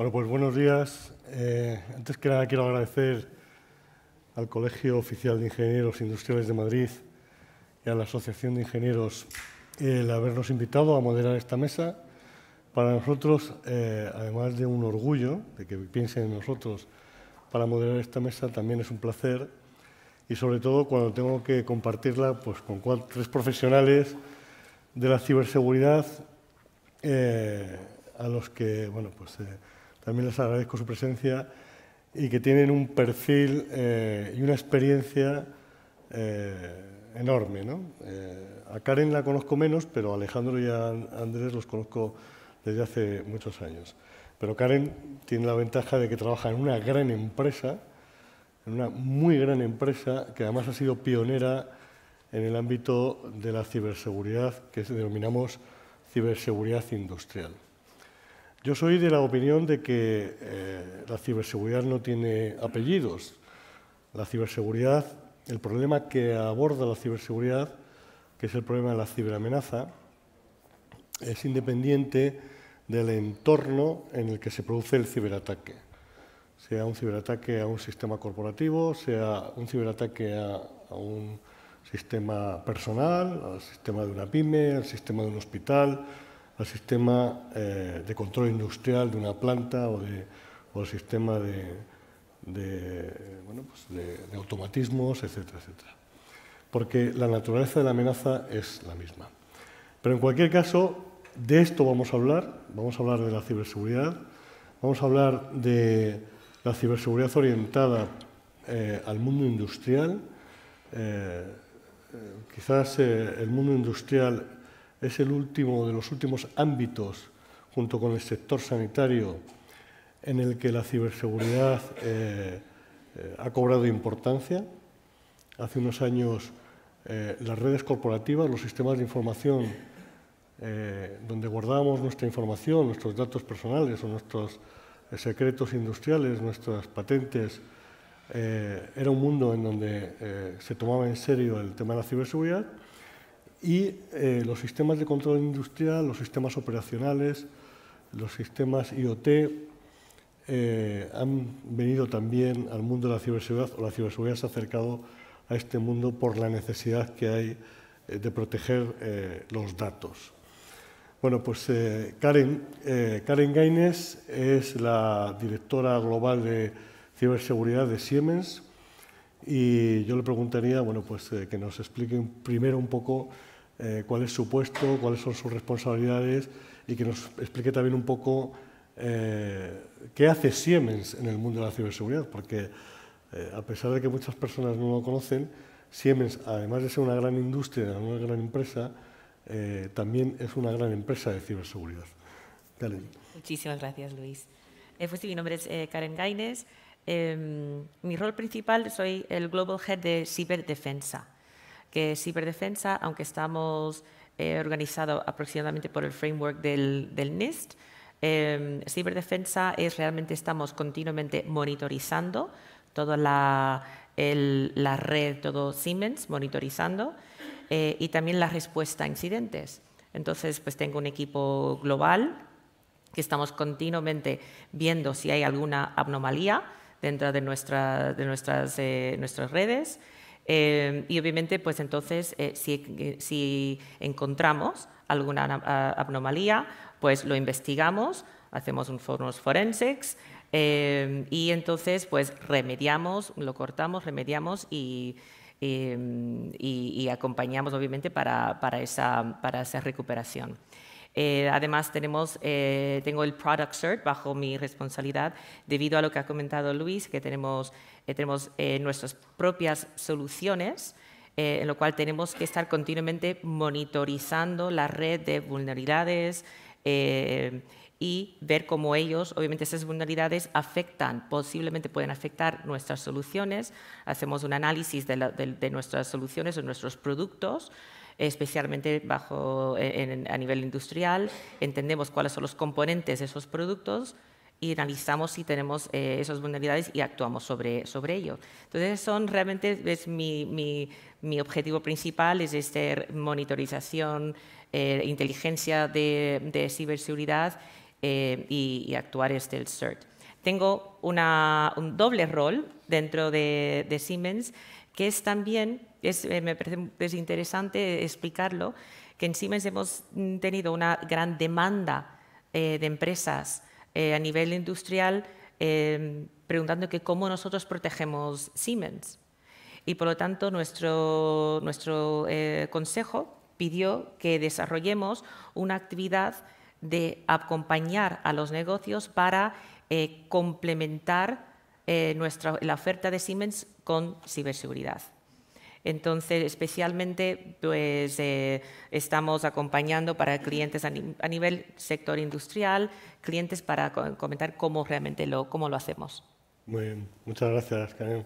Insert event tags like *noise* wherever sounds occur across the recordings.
Bueno, pues buenos días. Eh, antes que nada quiero agradecer al Colegio Oficial de Ingenieros Industriales de Madrid y a la Asociación de Ingenieros el habernos invitado a moderar esta mesa. Para nosotros, eh, además de un orgullo de que piensen en nosotros para moderar esta mesa, también es un placer y sobre todo cuando tengo que compartirla pues, con tres profesionales de la ciberseguridad eh, a los que bueno, pues, también les agradezco su presencia y que tienen un perfil eh, y una experiencia eh, enorme. Eh, a Karen la conozco menos, pero a Alejandro y a Andrés los conozco desde hace muchos años. Pero Karen tiene la ventaja de que trabaja en una gran empresa, en una muy gran empresa, que además ha sido pionera en el ámbito de la ciberseguridad, que denominamos ciberseguridad industrial. Yo soy de la opinión de que eh, la ciberseguridad no tiene apellidos. La ciberseguridad, el problema que aborda la ciberseguridad, que es el problema de la ciberamenaza, es independiente del entorno en el que se produce el ciberataque. Sea un ciberataque a un sistema corporativo, sea un ciberataque a, a un sistema personal, al sistema de una pyme, al sistema de un hospital, al sistema eh, de control industrial de una planta o, de, al sistema pues de, de, automatismos, etcétera, etcétera. Porque la naturaleza de la amenaza es la misma. Pero en cualquier caso, de esto vamos a hablar, vamos a hablar de la ciberseguridad, vamos a hablar de la ciberseguridad orientada eh, al mundo industrial, eh, quizás el mundo industrial es el último de los últimos ámbitos, junto con el sector sanitario, en el que la ciberseguridad eh, eh, ha cobrado importancia. Hace unos años eh, las redes corporativas, los sistemas de información donde guardábamos nuestra información, nuestros datos personales o nuestros secretos industriales, nuestras patentes, era un mundo en donde se tomaba en serio el tema de la ciberseguridad y eh, los sistemas de control industrial, los sistemas operacionales, los sistemas IoT eh, han venido también al mundo de la ciberseguridad o la ciberseguridad se ha acercado a este mundo por la necesidad que hay eh, de proteger los datos. Bueno, pues Karen, Karen Gaines es la directora global de ciberseguridad de Siemens y yo le preguntaría bueno, pues, que nos explique primero un poco eh, cuál es su puesto, cuáles son sus responsabilidades y que nos explique también un poco eh, qué hace Siemens en el mundo de la ciberseguridad, porque eh, a pesar de que muchas personas no lo conocen, Siemens, además de ser una gran industria, una gran empresa, también es una gran empresa de ciberseguridad. Muchísimas gracias, Luis. pues sí, mi nombre es Karen Gaines. Em, mi rol principal soy el Global Head de Ciberdefensa que ciberdefensa, aunque estamos eh, organizados aproximadamente por el framework del, NIST, em, ciberdefensa es realmente estamos continuamente monitorizando toda la, red, todo Siemens monitorizando eh, y también la respuesta a incidentes. Entonces, pues tengo un equipo global que estamos continuamente viendo si hay alguna anomalía dentro de, de nuestras, eh, nuestras redes eh, y obviamente, pues entonces, eh, eh, si, encontramos alguna anomalía, pues lo investigamos, hacemos un unos forensics y entonces, pues remediamos, lo cortamos, remediamos y, y acompañamos, obviamente, para, para, esa, para esa recuperación. Eh, además, tenemos, eh, tengo el Product Cert bajo mi responsabilidad debido a lo que ha comentado Luis, que tenemos, eh, nuestras propias soluciones, en lo cual tenemos que estar continuamente monitorizando la red de vulnerabilidades y ver cómo ellos, obviamente esas vulnerabilidades afectan, posiblemente pueden afectar nuestras soluciones. Hacemos un análisis de, de nuestras soluciones o nuestros productos especialmente bajo, a nivel industrial, entendemos cuáles son los componentes de esos productos y analizamos si tenemos eh, esas vulnerabilidades y actuamos sobre, sobre ello. Entonces, son realmente, es mi, mi, mi objetivo principal es esta monitorización, eh, inteligencia de, de ciberseguridad eh, y, actuar este el CERT. Tengo una, un doble rol dentro de, de Siemens que es también, es, eh, me parece interesante explicarlo, que en Siemens hemos tenido una gran demanda eh, de empresas eh, a nivel industrial preguntando que cómo nosotros protegemos Siemens. Y por lo tanto, nuestro, nuestro consejo pidió que desarrollemos una actividad de acompañar a los negocios para complementar eh, nuestra, la oferta de Siemens con ciberseguridad. Entonces, especialmente, pues eh, estamos acompañando para clientes a, nivel sector industrial, clientes para comentar cómo realmente lo, cómo lo hacemos. muchas gracias, Karen.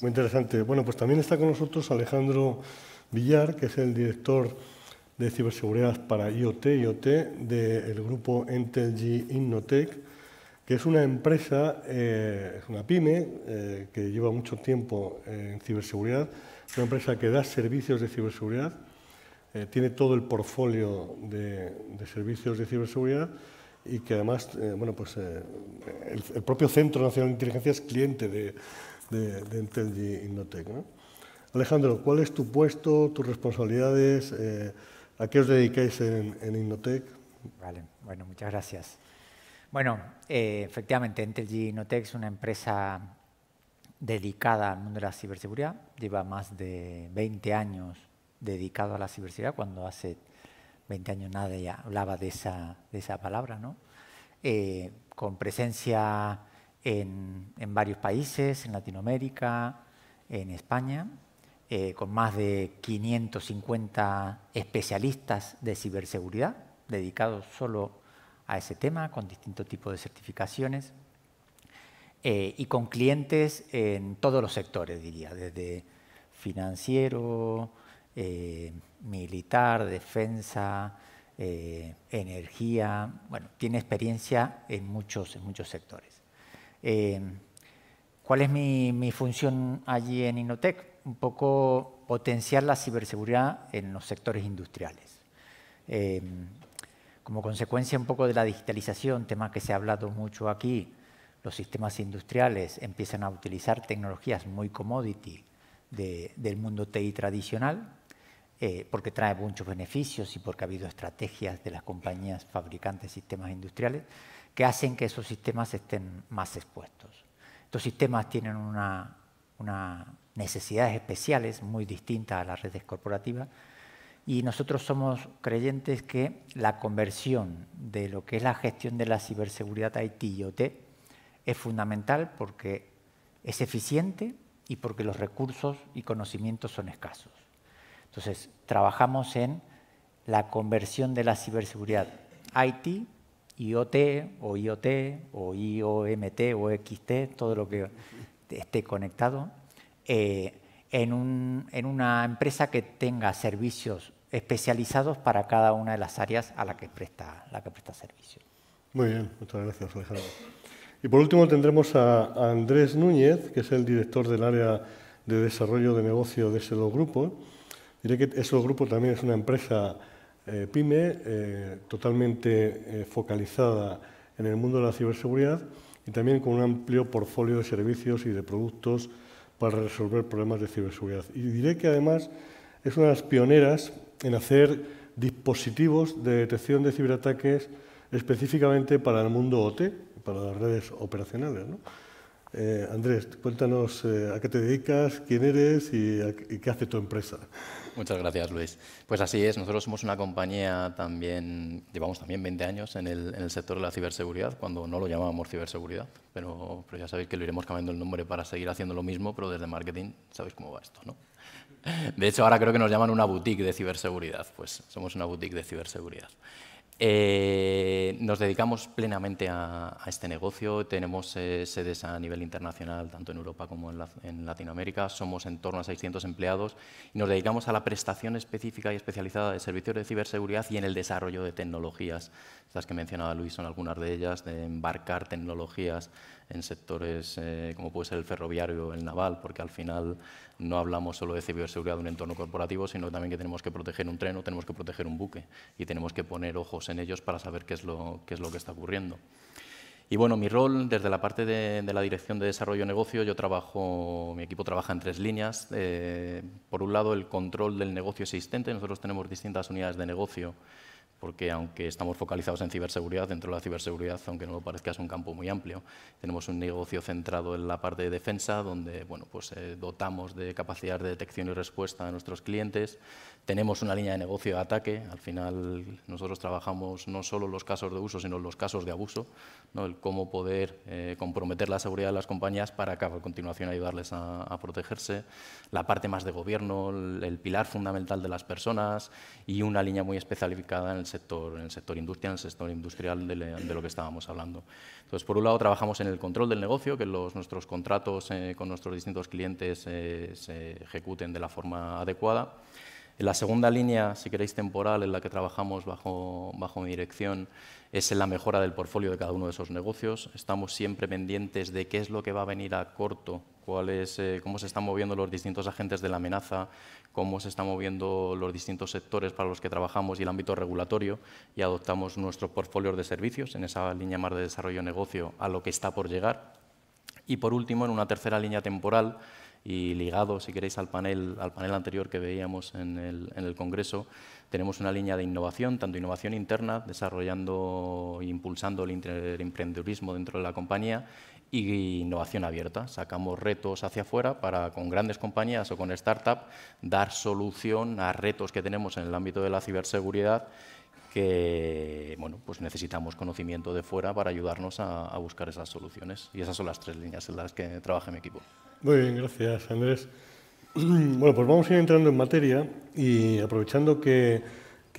Muy interesante. Bueno, pues también está con nosotros Alejandro Villar, que es el director de ciberseguridad para IoT, IoT del grupo Entelgy Innotech que es una empresa, eh, es una pyme eh, que lleva mucho tiempo en ciberseguridad, una empresa que da servicios de ciberseguridad, eh, tiene todo el portfolio de, servicios de ciberseguridad y que además, bueno, pues el, propio Centro Nacional de Inteligencia es cliente de, de, de Innotec. Alejandro, ¿cuál es tu puesto, tus responsabilidades? ¿A qué os dedicáis en, en Vale, bueno, muchas gracias. Bueno, eh, efectivamente, Entelgy Innotech es una empresa dedicada al mundo de la ciberseguridad. Lleva más de 20 años dedicado a la ciberseguridad, cuando hace 20 años nadie hablaba de esa, de esa palabra, ¿no? Eh, con presencia en, varios países, en Latinoamérica, en España, eh, con más de 550 especialistas de ciberseguridad dedicados solo a ese tema con distintos tipos de certificaciones eh, y con clientes en todos los sectores, diría, desde financiero, eh, militar, defensa, eh, energía, bueno, tiene experiencia en muchos, en muchos sectores. ¿Cuál es mi, función allí en Innotec? Un poco potenciar la ciberseguridad en los sectores industriales. Como consecuencia un poco de la digitalización, tema que se ha hablado mucho aquí, los sistemas industriales empiezan a utilizar tecnologías muy commodity del mundo TI tradicional, eh, porque trae muchos beneficios y porque ha habido estrategias de las compañías fabricantes de sistemas industriales que hacen que esos sistemas estén más expuestos. Estos sistemas tienen unas una necesidades especiales muy distintas a las redes corporativas y nosotros somos creyentes que la conversión de lo que es la gestión de la ciberseguridad IT y IoT es fundamental porque es eficiente y porque los recursos y conocimientos son escasos. Entonces, trabajamos en la conversión de la ciberseguridad IT, IoT o IoT o IOMT o XT, todo lo que esté conectado, eh, en, una empresa que tenga servicios especializados para cada una de las áreas a la que presta, la que presta servicio. Muy bien, muchas gracias Alejandro. Y por último tendremos a Andrés Núñez, que es el director del área de desarrollo de negocio de ese Grupo. Diré que ese Grupo también es una empresa eh, pyme eh, totalmente eh, focalizada en el mundo de la ciberseguridad y también con un amplio portfolio de servicios y de productos para resolver problemas de ciberseguridad. Y diré que además es una de las pioneras en hacer dispositivos de detección de ciberataques específicamente para el mundo OT, para las redes operacionales. Eh, Andrés, cuéntanos eh, a qué te dedicas, quién eres y, y qué hace tu empresa. Muchas gracias, Luis. Pues así es, nosotros somos una compañía también, llevamos también 20 años en el, sector de la ciberseguridad, cuando no lo llamábamos ciberseguridad, pero, ya sabéis que lo iremos cambiando el nombre para seguir haciendo lo mismo, pero desde marketing sabéis cómo va esto, ¿no? De hecho, ahora creo que nos llaman una boutique de ciberseguridad, pues somos una boutique de ciberseguridad. Eh, nos dedicamos plenamente a, este negocio, tenemos eh, sedes a nivel internacional, tanto en Europa como en, en, Latinoamérica, somos en torno a 600 empleados y nos dedicamos a la prestación específica y especializada de servicios de ciberseguridad y en el desarrollo de tecnologías. Estas que mencionaba Luis son algunas de ellas, de embarcar tecnologías en sectores eh, como puede ser el ferroviario o el naval, porque al final no hablamos solo de ciberseguridad en un entorno corporativo, sino también que tenemos que proteger un tren o tenemos que proteger un buque y tenemos que poner ojos en ellos para saber qué es lo, es lo que está ocurriendo. Y bueno, mi rol desde la parte de, la dirección de desarrollo negocio, yo trabajo, mi equipo trabaja en tres líneas. Eh, por un lado, el control del negocio existente. Nosotros tenemos distintas unidades de negocio porque aunque estamos focalizados en ciberseguridad, dentro de la ciberseguridad, aunque no lo parezca, es un campo muy amplio. Tenemos un negocio centrado en la parte de defensa, donde bueno, pues, eh, dotamos de capacidad de detección y respuesta a nuestros clientes. Tenemos una línea de negocio de ataque, al final nosotros trabajamos no solo los casos de uso, sino los casos de abuso, el cómo poder eh, comprometer la seguridad de las compañías para que a continuación ayudarles a, protegerse, la parte más de gobierno, el, pilar fundamental de las personas y una línea muy especializada en el sector, en el sector el sector industrial de, lo que estábamos hablando. Entonces, por un lado, trabajamos en el control del negocio, que nuestros contratos eh, con nuestros distintos clientes eh, se ejecuten de la forma adecuada la segunda línea, si queréis, temporal, en la que trabajamos bajo, mi dirección, es en la mejora del portfolio de cada uno de esos negocios. Estamos siempre pendientes de qué es lo que va a venir a corto, eh, cómo se están moviendo los distintos agentes de la amenaza, cómo se están moviendo los distintos sectores para los que trabajamos y el ámbito regulatorio, y adoptamos nuestros portfolios de servicios en esa línea más de desarrollo-negocio a lo que está por llegar. Y por último, en una tercera línea temporal, y ligado, si queréis, al panel, al panel anterior que veíamos en el, Congreso, tenemos una línea de innovación, tanto innovación interna, desarrollando e impulsando el, emprendedurismo dentro de la compañía, y innovación abierta. Sacamos retos hacia afuera para, con grandes compañías o con startups, dar solución a retos que tenemos en el ámbito de la ciberseguridad que bueno, pues necesitamos conocimiento de fuera para ayudarnos a, buscar esas soluciones. Y esas son las tres líneas en las que trabaja mi equipo. Muy bien, gracias Andrés. *clears throat* Bueno, pues vamos a ir entrando en materia y aprovechando que,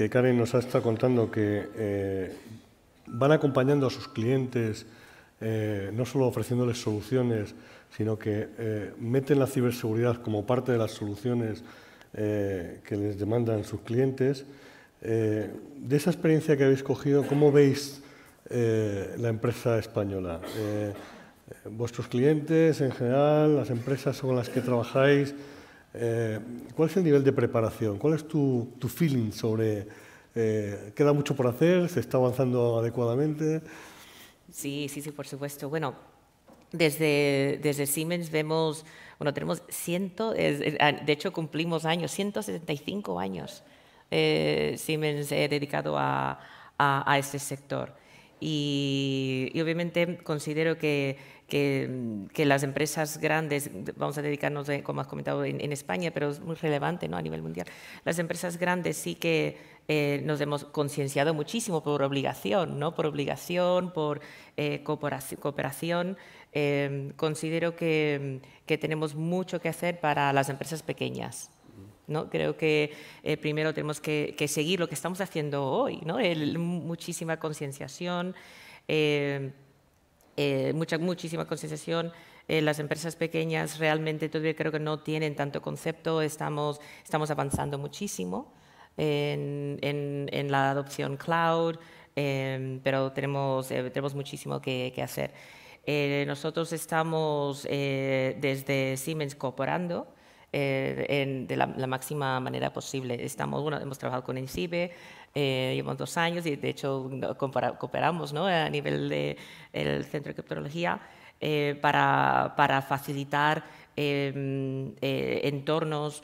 Karen nos ha estado contando que eh, van acompañando a sus clientes, eh, no solo ofreciéndoles soluciones, sino que eh, meten la ciberseguridad como parte de las soluciones que les demandan sus clientes. Eh, de esa experiencia que habéis cogido, ¿cómo veis eh, la empresa española? Eh, vuestros clientes en general, las empresas con las que trabajáis, ¿cuál es el nivel de preparación? ¿Cuál es tu, feeling sobre queda mucho por hacer, se está avanzando adecuadamente? Sí, sí, sí, por supuesto. Bueno, desde, Siemens vemos, bueno, tenemos ciento, de hecho cumplimos años, 175 años eh, Siemens he dedicado a, este sector. Y, obviamente considero que, las empresas grandes, vamos a dedicarnos, eh, como has comentado, en, España, pero es muy relevante ¿no? a nivel mundial, las empresas grandes sí que eh, nos hemos concienciado muchísimo por obligación, ¿no? por obligación, por eh, cooperación. considero que tenemos mucho que hacer para las empresas pequeñas. Creo que eh, primero tenemos que, seguir lo que estamos haciendo hoy, muchísima concienciación, eh, eh, muchísima concienciación. las empresas pequeñas realmente todavía creo que no tienen tanto concepto, estamos, avanzando muchísimo en, la adopción cloud, em, pero tenemos, muchísimo que hacer. nosotros estamos desde Siemens cooperando eh, de la, máxima manera posible. Estamos, bueno, hemos trabajado con INCIBE, eh, llevamos dos años y de hecho cooperamos ¿no? a nivel del el Centro de Criptología eh, para, para, facilitar em, eh, entornos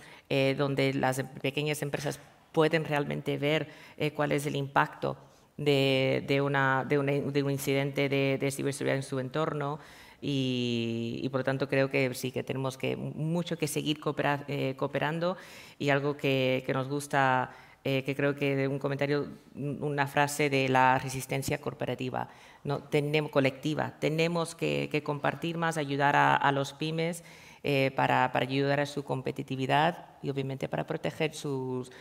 donde las em, pequeñas empresas pueden realmente ver cuál es el impacto de, de, de, un incidente de, de ciberseguridad en su entorno, y, por lo tanto creo que sí que tenemos mucho que seguir eh, cooperando y algo que, nos gusta, eh, que creo que un comentario, una frase de la resistencia corporativa, ¿no? tenemos, colectiva. Tenemos que, compartir más, ayudar a, los pymes. Eh, para, ayudar a su competitividad y obviamente para proteger sus,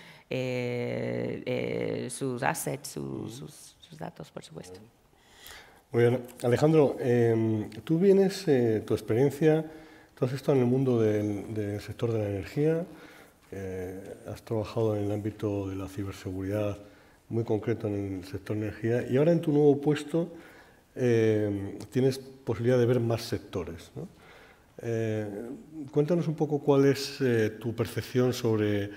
assets, sus, datos, por supuesto. Muy bien. Alejandro, em, tú vienes, eh, tu experiencia, tú has estado en el mundo del, sector de la energía, eh, has trabajado en el ámbito de la ciberseguridad, muy concreto en el sector de energía, y ahora en tu nuevo puesto em, tienes posibilidad de ver más sectores. Eh, cuéntanos un poco cuál es tu percepción sobre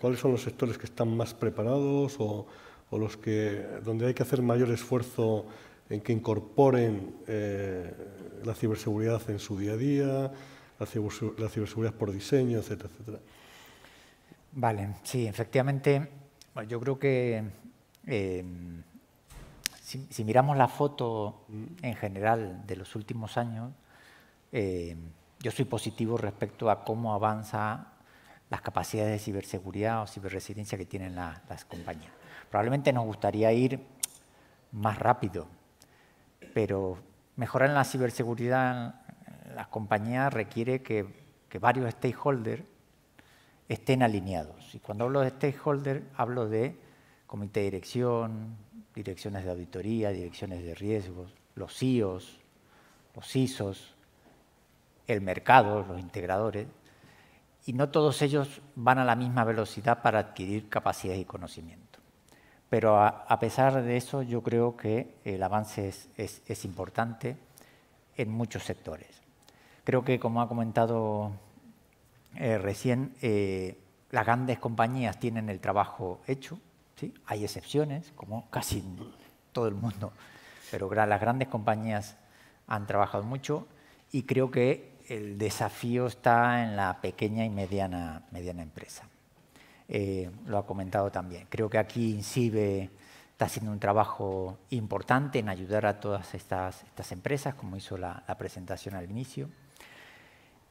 cuáles son los sectores que están más preparados o, o los que, donde hay que hacer mayor esfuerzo en que incorporen eh, la ciberseguridad en su día a día, la, ciberseguridad por diseño, etcétera, etcétera. Vale, sí, efectivamente, yo creo que eh, si, miramos la foto mm. en general de los últimos años, eh, yo soy positivo respecto a cómo avanza las capacidades de ciberseguridad o ciberresiliencia que tienen las compañías. Probablemente nos gustaría ir más rápido, pero mejorar la ciberseguridad en las compañías requiere que, varios stakeholders estén alineados. Y cuando hablo de stakeholders, hablo de comité de dirección, direcciones de auditoría, direcciones de riesgos, los CIOs, e los ISOs, el mercado, los integradores, y no todos ellos van a la misma velocidad para adquirir capacidades y conocimientos. Pero a, pesar de eso, yo creo que el avance es, importante en muchos sectores. Creo que, como ha comentado eh, recién, eh, las grandes compañías tienen el trabajo hecho. Hay excepciones, como casi todo el mundo, pero las grandes compañías han trabajado mucho y creo que el desafío está en la pequeña y mediana empresa. Eh, lo ha comentado también. Creo que aquí INCIBE está haciendo un trabajo importante en ayudar a todas estas, empresas, como hizo la, presentación al inicio.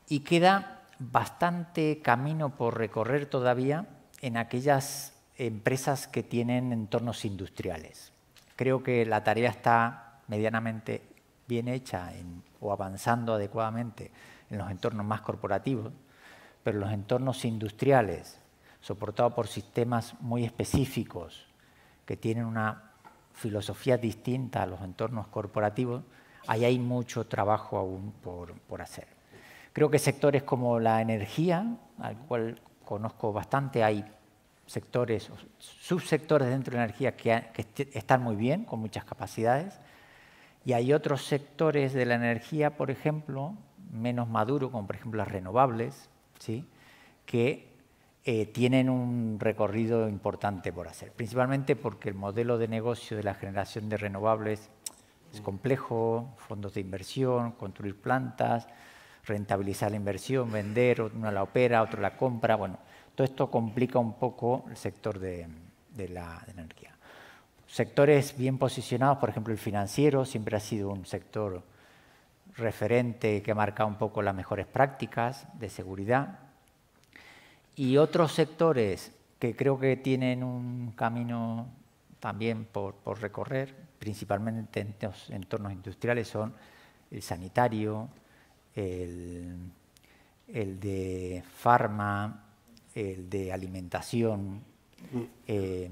Y queda bastante camino por recorrer todavía en aquellas empresas que tienen entornos industriales. Creo que la tarea está medianamente bien hecha o avanzando adecuadamente en los entornos más corporativos, pero los entornos industriales soportado por sistemas muy específicos que tienen una filosofía distinta a los entornos corporativos, ahí hay mucho trabajo aún por, por hacer. Creo que sectores como la energía, al cual conozco bastante, hay sectores, subsectores dentro de la energía que, que están muy bien, con muchas capacidades, y hay otros sectores de la energía, por ejemplo, menos maduro, como por ejemplo las renovables, ¿sí? que eh, tienen un recorrido importante por hacer, principalmente porque el modelo de negocio de la generación de renovables es complejo, fondos de inversión, construir plantas, rentabilizar la inversión, vender, uno la opera, otro la compra, bueno, todo esto complica un poco el sector de, la energía. Sectores bien posicionados, por ejemplo, el financiero siempre ha sido un sector referente que marca un poco las mejores prácticas de seguridad. Y otros sectores que creo que tienen un camino también por, recorrer, principalmente en los entornos industriales, son el sanitario, el, de farma, el de alimentación. Mm. Eh,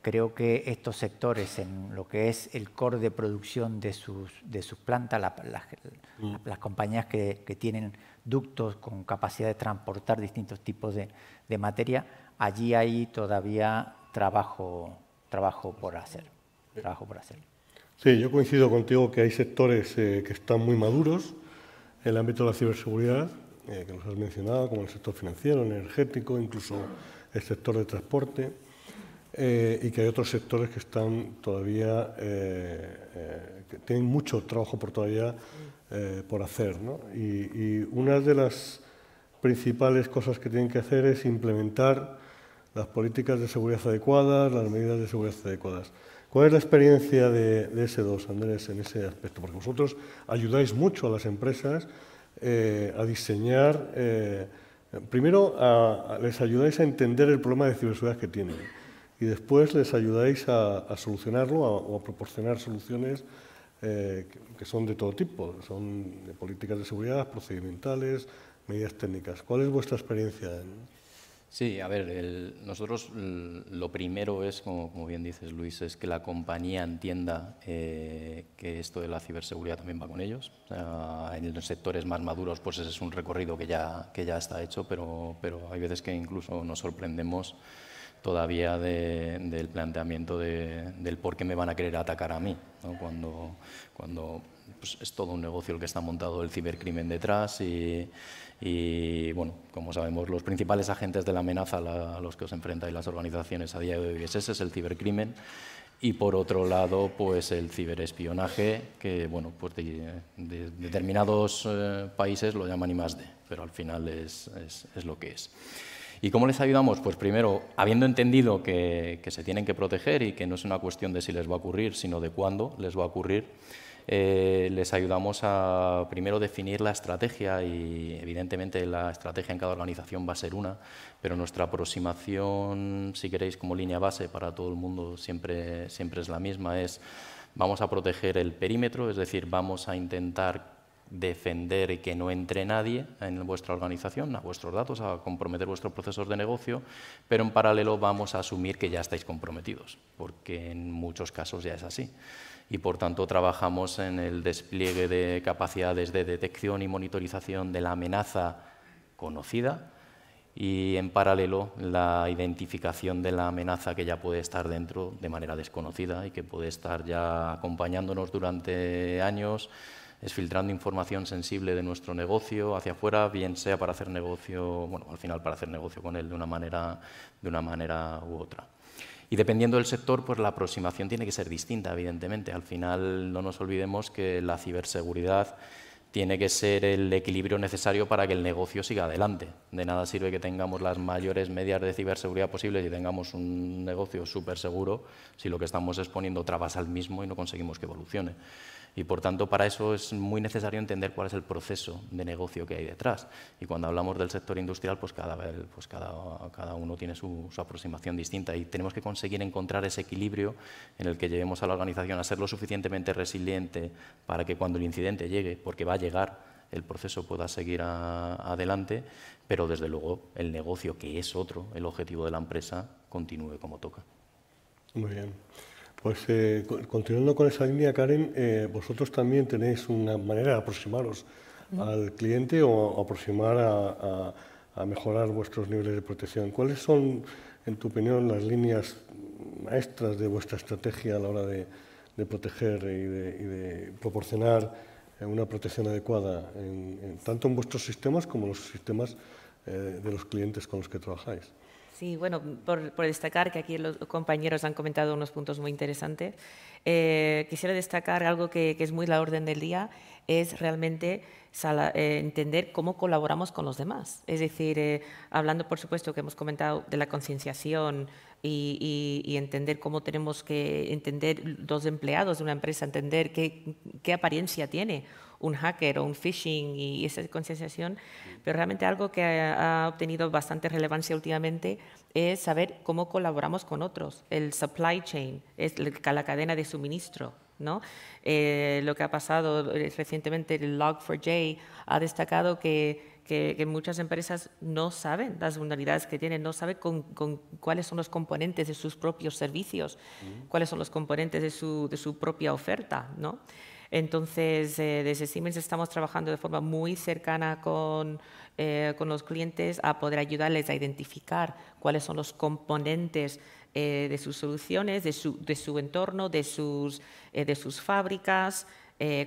creo que estos sectores, en lo que es el core de producción de sus, de sus plantas, mm. las compañías que, que tienen con capacidad de transportar distintos tipos de, materia, allí hay todavía trabajo, trabajo, por hacer, trabajo por hacer. Sí, yo coincido contigo que hay sectores eh, que están muy maduros en el ámbito de la ciberseguridad, eh, que nos has mencionado, como el sector financiero, energético, incluso el sector de transporte, eh, y que hay otros sectores que están todavía, que tienen mucho trabajo por todavía eh, por hacer. ¿no? Y, una de las principales cosas que tienen que hacer es implementar las políticas de seguridad adecuadas, las medidas de seguridad adecuadas. ¿Cuál es la experiencia de, S2, Andrés, en ese aspecto? Porque vosotros ayudáis mucho a las empresas eh, a diseñar, eh, primero les ayudáis a entender el problema de ciberseguridad que tienen y después les ayudáis a, a solucionarlo o a proporcionar soluciones eh, que son de todo tipo, son de políticas de seguridad, procedimentales, medidas técnicas. ¿Cuál es vuestra experiencia? Sí, a ver, nosotros lo primero es, como, bien dices Luis, es que la compañía entienda eh, que esto de la ciberseguridad también va con ellos. en los sectores más maduros, pues ese es un recorrido que ya, que ya está hecho, pero, pero hay veces que incluso nos sorprendemos todavía del planteamiento del por qué me van a querer atacar a mí, cuando, cuando pues, es todo un negocio el que está montado el cibercrimen detrás y, bueno, como sabemos, los principales agentes de la amenaza a los que os enfrentáis las organizaciones a día de hoy es ese, es el cibercrimen y por otro lado pues el ciberespionaje que bueno pues de, determinados eh, países lo llaman de, pero al final es, es, es lo que es ¿Y cómo les ayudamos? Pues primero, habiendo entendido que, se tienen que proteger y que no es una cuestión de si les va a ocurrir, sino de cuándo les va a ocurrir, eh, les ayudamos a primero definir la estrategia y evidentemente la estrategia en cada organización va a ser una, pero nuestra aproximación, si queréis, como línea base para todo el mundo siempre, siempre es la misma, es vamos a proteger el perímetro, es decir, vamos a intentar defender que no entre nadie en vuestra organización, a vuestros datos, a comprometer vuestro proceso de negocio, pero en paralelo vamos a asumir que ya estáis comprometidos, porque en muchos casos ya es así. Y por tanto trabajamos en el despliegue de capacidades de detección y monitorización de la amenaza conocida y en paralelo la identificación de la amenaza que ya puede estar dentro de manera desconocida y que puede estar ya acompañándonos durante años es filtrando información sensible de nuestro negocio hacia afuera, bien sea para hacer negocio, bueno, al final para hacer negocio con él de una manera, de una manera u otra. Y dependiendo del sector, pues la aproximación tiene que ser distinta, evidentemente. Al final no nos olvidemos que la ciberseguridad tiene que ser el equilibrio necesario para que el negocio siga adelante. De nada sirve que tengamos las mayores medidas de ciberseguridad posibles y tengamos un negocio súper seguro si lo que estamos exponiendo trabas al mismo y no conseguimos que evolucione. Y por tanto, para eso es muy necesario entender cuál es el proceso de negocio que hay detrás. Y cuando hablamos del sector industrial, pues cada, pues cada, cada uno tiene su, aproximación distinta y tenemos que conseguir encontrar ese equilibrio en el que llevemos a la organización a ser lo suficientemente resiliente para que cuando el incidente llegue, porque va a llegar, el proceso pueda seguir adelante, pero desde luego el negocio, que es otro, el objetivo de la empresa, continúe como toca. Muy bien. Pues eh, continuando con esa línea, Karen, eh, vosotros también tenéis una manera de aproximaros al cliente o aproximar a, mejorar vuestros niveles de protección. ¿Cuáles son, en tu opinión, las líneas maestras de vuestra estrategia a la hora de, proteger y de, proporcionar eh, una protección adecuada, tanto en vuestros sistemas como en los sistemas de los clientes con los que trabajáis? Sí, bueno, por, destacar que aquí los compañeros han comentado unos puntos muy interesantes. Eh, quisiera destacar algo que, es muy la orden del día, es realmente eh, entender cómo colaboramos con los demás. Es decir, eh, hablando, por supuesto, que hemos comentado de la concienciación y, entender cómo tenemos que entender los empleados de una empresa, entender qué apariencia tiene un hacker o un phishing y esa concienciación, pero realmente algo que ha obtenido bastante relevancia últimamente es saber cómo colaboramos con otros. El supply chain, es la cadena de suministro, ¿no? Eh, lo que ha pasado eh, recientemente, el Log4j ha destacado que, muchas empresas no saben las vulnerabilidades que tienen, no saben cuáles son los componentes de sus propios servicios, mm. cuáles son los componentes de su, de su propia oferta, ¿no? Entonces, eh, desde Siemens estamos trabajando de forma muy cercana eh, con, los clientes a poder ayudarles a identificar cuáles son los componentes eh, de sus soluciones, de su, entorno, de sus, fábricas,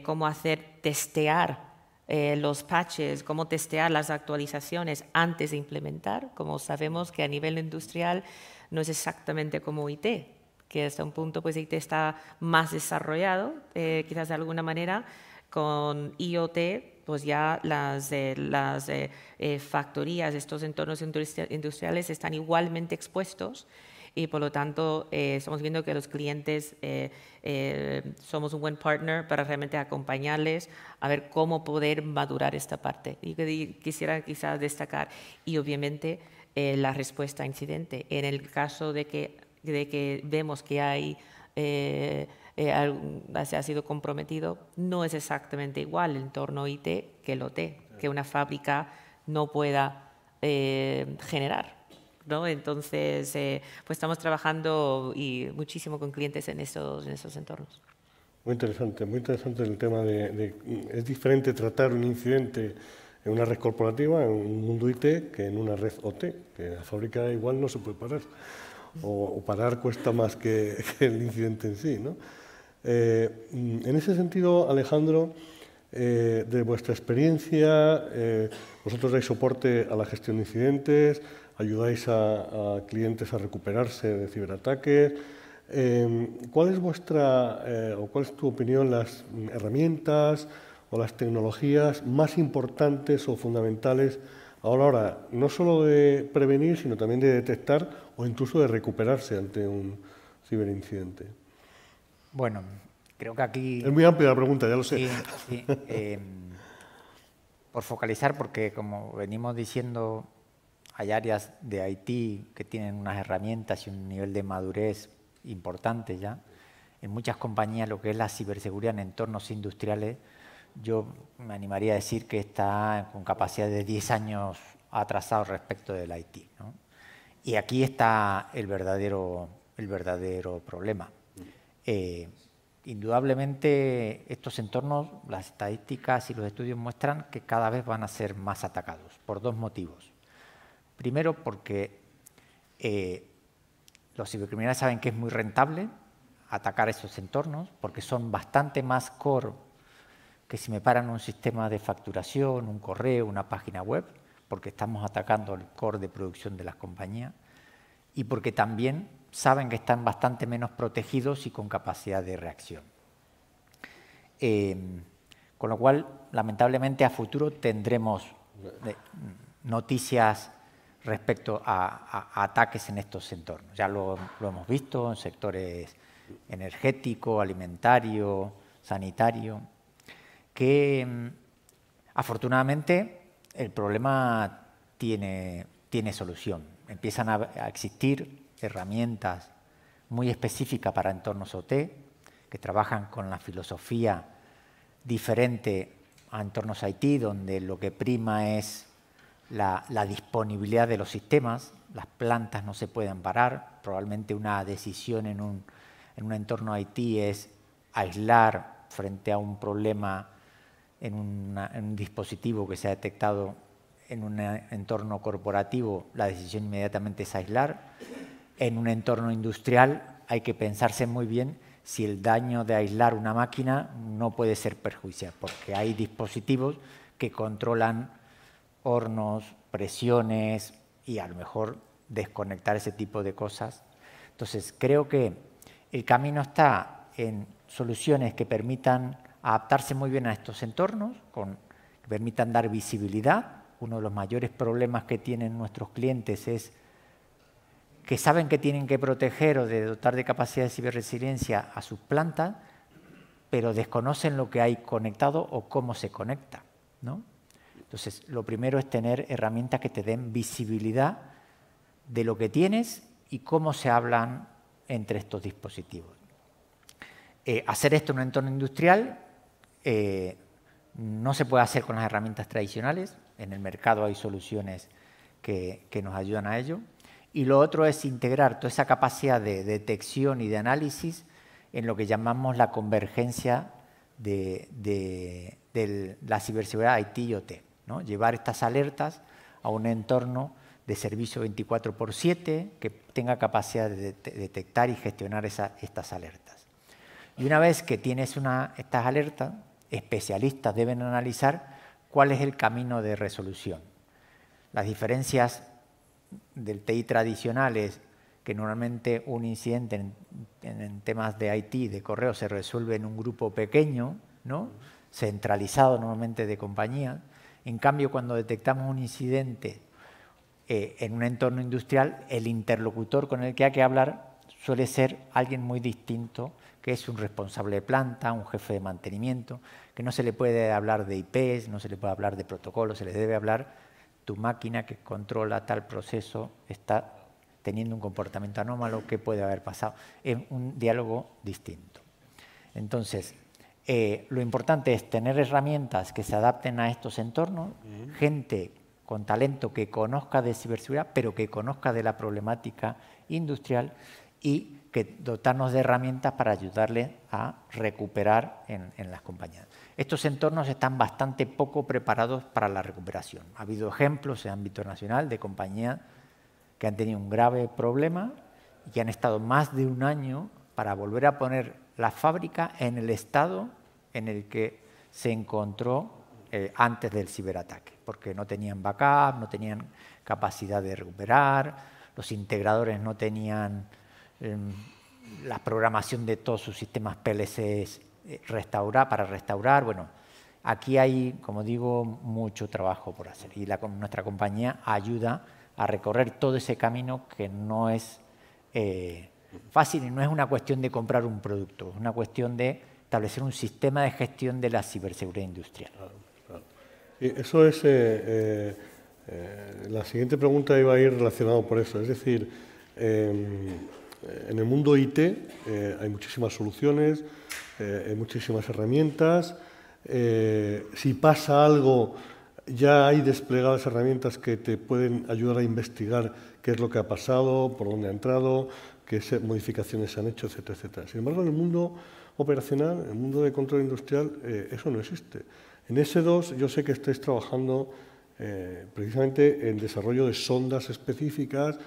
cómo hacer testear los patches, cómo testear las actualizaciones antes de implementar. Como sabemos que a nivel industrial no es exactamente como IT que hasta un punto pues IT está más desarrollado, eh, quizás de alguna manera, con IoT, pues ya las, las eh, factorías, estos entornos industriales están igualmente expuestos y por lo tanto eh, estamos viendo que los clientes somos un buen partner para realmente acompañarles a ver cómo poder madurar esta parte. Y, quisiera quizás destacar, y obviamente la respuesta a incidente, en el caso de que de que vemos que hay, eh, eh, se ha sido comprometido, no es exactamente igual el entorno IT que el OT, que una fábrica no pueda eh, generar. ¿no? Entonces, pues estamos trabajando y muchísimo con clientes en esos, en esos entornos. Muy interesante, muy interesante el tema de, de, Es diferente tratar un incidente en una red corporativa, en un mundo IT, que en una red OT, que la fábrica igual no se puede parar o, parar cuesta más *laughs* que, el incidente en sí. ¿no? Eh, en ese sentido, Alejandro, eh, de vuestra experiencia, eh, vosotros dais soporte a la gestión de incidentes, ayudáis a, clientes a recuperarse de ciberataques. ¿Cuál es vuestra o cuál es tu opinión las herramientas o las tecnologías más importantes o fundamentales? Ahora, no solo de prevenir, sino también de detectar o incluso de recuperarse ante un ciberincidente. Bueno, creo que aquí... Es muy amplia la pregunta, ya lo sé. Sí, eh, por focalizar, porque como venimos diciendo, hay áreas de Haití que tienen unas herramientas y un nivel de madurez importante ya. En muchas compañías lo que es la ciberseguridad en entornos industriales yo me animaría a decir que está con capacidad de 10 años atrasado respecto del Haití. Y aquí está el verdadero, el verdadero problema. Eh, indudablemente estos entornos, las estadísticas y los estudios muestran que cada vez van a ser más atacados, por dos motivos. Primero, porque eh, los cibercriminales saben que es muy rentable atacar esos entornos, porque son bastante más core que si me paran un sistema de facturación, un correo, una página web, porque estamos atacando el core de producción de las compañías y porque también saben que están bastante menos protegidos y con capacidad de reacción. Eh, con lo cual, lamentablemente, a futuro tendremos eh, noticias respecto a, ataques en estos entornos. Ya lo hemos visto en sectores energético, alimentario, sanitario que mm, afortunadamente el problema tiene, solución. Empiezan a, existir herramientas muy específicas para entornos OT que trabajan con la filosofía diferente a entornos haití, donde lo que prima es la, disponibilidad de los sistemas, las plantas no se pueden parar, probablemente una decisión en un, entorno haití es aislar frente a un problema en, un dispositivo que se ha detectado en un entorno corporativo, la decisión inmediatamente es aislar. En un entorno industrial hay que pensarse muy bien si el daño de aislar una máquina no puede ser perjudicial, porque hay dispositivos que controlan hornos, presiones y a lo mejor desconectar ese tipo de cosas. Entonces, creo que el camino está en soluciones que permitan adaptarse muy bien a estos entornos, con, que permitan dar visibilidad. Uno de los mayores problemas que tienen nuestros clientes es que saben que tienen que proteger o de dotar de capacidad de ciberresiliencia a sus plantas, pero desconocen lo que hay conectado o cómo se conecta. Entonces, lo primero es tener herramientas que te den visibilidad de lo que tienes y cómo se hablan entre estos dispositivos. Eh, hacer esto en un entorno industrial eh, no se puede hacer con las herramientas tradicionales, en el mercado hay soluciones que, nos ayudan a ello. Y lo otro es integrar toda esa capacidad de detección y de análisis en lo que llamamos la convergencia de, la ciberseguridad IT y OT. Llevar estas alertas a un entorno de servicio 24 por 7 que tenga capacidad de detectar y gestionar estas alertas. Y una vez que tienes estas alertas, especialistas deben analizar cuál es el camino de resolución. Las diferencias del TI tradicional es que normalmente un incidente en, temas de IT, de correo, se resuelve en un grupo pequeño, ¿no? centralizado normalmente de compañía. En cambio, cuando detectamos un incidente eh, en un entorno industrial, el interlocutor con el que hay que hablar suele ser alguien muy distinto, que es un responsable de planta, un jefe de mantenimiento, que no se le puede hablar de IPs, no se le puede hablar de protocolos, se le debe hablar tu máquina que controla tal proceso está teniendo un comportamiento anómalo, ¿qué puede haber pasado? Es un diálogo distinto. Entonces, eh, lo importante es tener herramientas que se adapten a estos entornos, gente con talento que conozca de ciberseguridad, pero que conozca de la problemática industrial y que dotarnos de herramientas para ayudarle a recuperar en, las compañías. Estos entornos están bastante poco preparados para la recuperación. Ha habido ejemplos en ámbito nacional de compañías que han tenido un grave problema y que han estado más de un año para volver a poner la fábrica en el estado en el que se encontró eh, antes del ciberataque, porque no tenían backup, no tenían capacidad de recuperar, los integradores no tenían la programación de todos sus sistemas PLCs eh, restaurar, para restaurar. Bueno, aquí hay, como digo, mucho trabajo por hacer y nuestra compañía ayuda a recorrer todo ese camino que no es eh, fácil y no es una cuestión de comprar un producto, es una cuestión de establecer un sistema de gestión de la ciberseguridad industrial. eso es, eh, la siguiente pregunta iba a ir relacionado por eso, es decir, em, eh, en el mundo IT eh, hay muchísimas soluciones, eh, hay muchísimas herramientas. si pasa algo, ya hay desplegadas herramientas que te pueden ayudar a investigar qué es lo que ha pasado, por dónde ha entrado, qué modificaciones se han hecho, etcétera, Sin embargo, en el mundo operacional, en el mundo de control industrial, eso no existe. En S2 yo sé que estáis trabajando precisamente en desarrollo de sondas específicas,